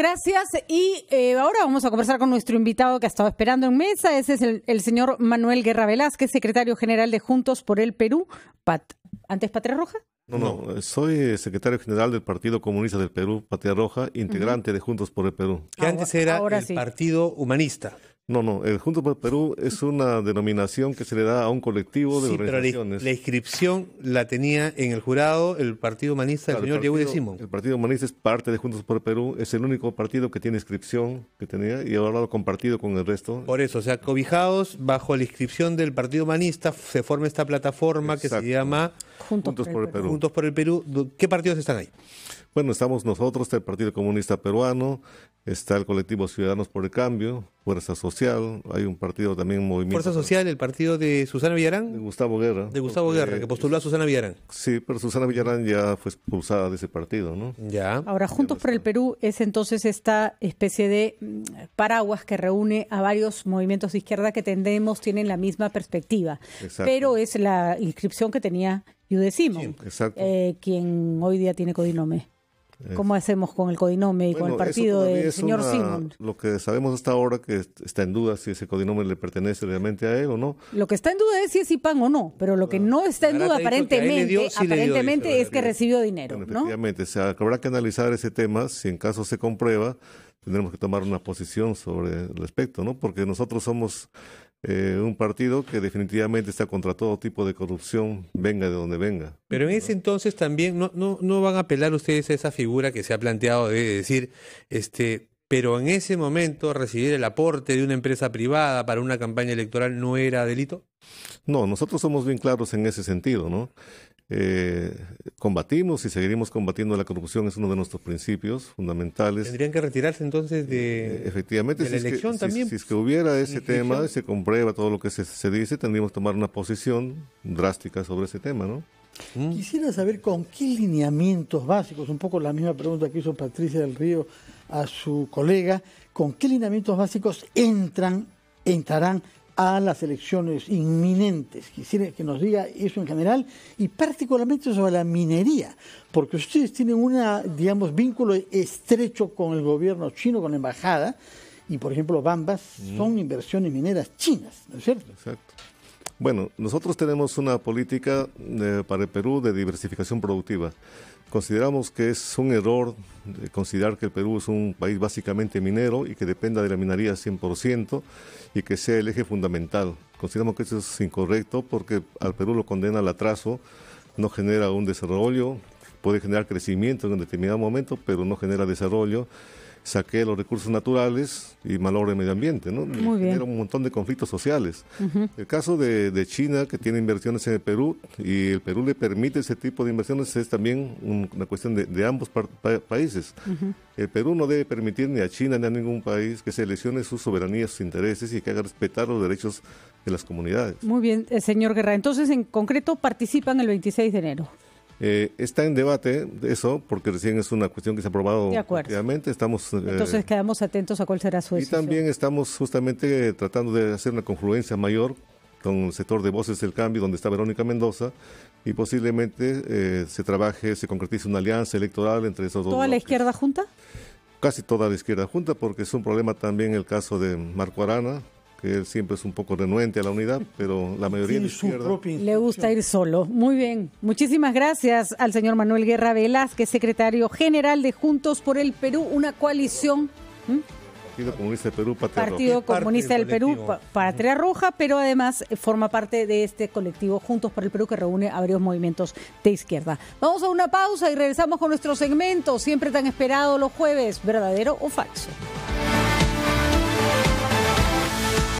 gracias. Y eh, ahora vamos a conversar con nuestro invitado que ha estado esperando en mesa. Ese es el, señor Manuel Guerra Velázquez, secretario general de Juntos por el Perú. Pat, ¿Antes Patria Roja? No, no, eh, soy eh, secretario general del Partido Comunista del Perú, Patria Roja, integrante de Juntos por el Perú. Que antes era el Partido Humanista. No, no, el Juntos por el Perú es una denominación que se le da a un colectivo de sí, Pero la, inscripción la tenía en el jurado el Partido Humanista del señor Diego de Simón. El Partido Humanista es parte de Juntos por el Perú, es el único partido que tiene inscripción que tenía y ahora lo compartido con el resto. Por eso, o sea, cobijados bajo la inscripción del Partido Humanista se forma esta plataforma que se llama Juntos, por Perú. Juntos por el Perú. ¿Qué partidos están ahí? Bueno, estamos nosotros, está el Partido Comunista Peruano, está el colectivo Ciudadanos por el Cambio, Fuerza Social, hay un partido también movimiento. Fuerza Social, el partido de Susana Villarán. De Gustavo Guerra. De Gustavo Guerra, que postuló a Susana Villarán. Sí, pero Susana Villarán ya fue expulsada de ese partido, ¿no? Ya. Ahora, Juntos por el Perú es entonces esta especie de mm, paraguas que reúne a varios movimientos de izquierda que tendemos, tienen la misma perspectiva. Pero es la inscripción que tenía Yudecimo, sí, eh, quien hoy día tiene codinome. ¿Cómo hacemos con el codinome y con el partido del señor Simón? Lo que sabemos hasta ahora que está en duda si ese codinome le pertenece realmente a él o no. Lo que está en duda es si es IPAN o no, pero lo que ah. no está en duda aparentemente, es que recibió dinero. efectivamente, habrá que analizar ese tema, si en caso se comprueba, tendremos que tomar una posición sobre el aspecto, ¿no? Porque nosotros somos eh, un partido que definitivamente está contra todo tipo de corrupción, venga de donde venga. Pero en ese entonces también no, no van a apelar ustedes a esa figura que se ha planteado de decir, este, pero en ese momento recibir el aporte de una empresa privada para una campaña electoral no era delito? No, nosotros somos bien claros en ese sentido, ¿no? Eh, combatimos y seguiremos combatiendo la corrupción, es uno de nuestros principios fundamentales. Tendrían que retirarse entonces de, eh, Efectivamente, la elección también. Si, es que hubiera ese tema y se comprueba todo lo que se, dice, tendríamos que tomar una posición drástica sobre ese tema, ¿no? ¿Mm? Quisiera saber con qué lineamientos básicos, un poco la misma pregunta que hizo Patricia del Río a su colega, con qué lineamientos básicos entran, entrarán a las elecciones inminentes. Quisiera que nos diga eso en general y particularmente sobre la minería, porque ustedes tienen un, digamos, vínculo estrecho con el gobierno chino, con la embajada, y por ejemplo, Bambas son inversiones mineras chinas, ¿no es cierto? Exacto. Bueno, nosotros tenemos una política eh, para el Perú de diversificación productiva. Consideramos que es un error considerar que el Perú es un país básicamente minero y que dependa de la minería 100% y que sea el eje fundamental. Consideramos que eso es incorrecto porque al Perú lo condena al atraso, no genera un desarrollo, puede generar crecimiento en un determinado momento, pero no genera desarrollo saquea los recursos naturales y malogra el medio ambiente, Genera un montón de conflictos sociales. El caso de, China, que tiene inversiones en el Perú, y el Perú le permite ese tipo de inversiones, es también una cuestión de, ambos países. El Perú no debe permitir ni a China ni a ningún país que se lesione su soberanía, sus intereses y que haga respetar los derechos de las comunidades. Muy bien, eh, señor Guerra. Entonces, en concreto, participan el 26 de enero. Eh, está en debate eso, porque recién es una cuestión que se ha aprobado De Estamos, eh, Entonces quedamos atentos a cuál será su decisión. Y también estamos justamente tratando de hacer una confluencia mayor con el sector de Voces del Cambio, donde está Verónica Mendoza, y posiblemente eh, se trabaje, se concretice una alianza electoral entre esos dos. ¿Toda la izquierda junta? Casi toda la izquierda junta, porque es un problema también el caso de Marco Arana, que siempre es un poco renuente a la unidad, pero la mayoría izquierda le gusta ir solo. Muy bien. Muchísimas gracias al señor Manuel Guerra Velázquez, secretario general de Juntos por el Perú, una coalición. Partido Comunista del Perú, Patria Partido Comunista del Perú, Patria Roja, pero además eh, forma parte de este colectivo Juntos por el Perú que reúne a varios movimientos de izquierda. Vamos a una pausa y regresamos con nuestro segmento, siempre tan esperado los jueves, verdadero o falso.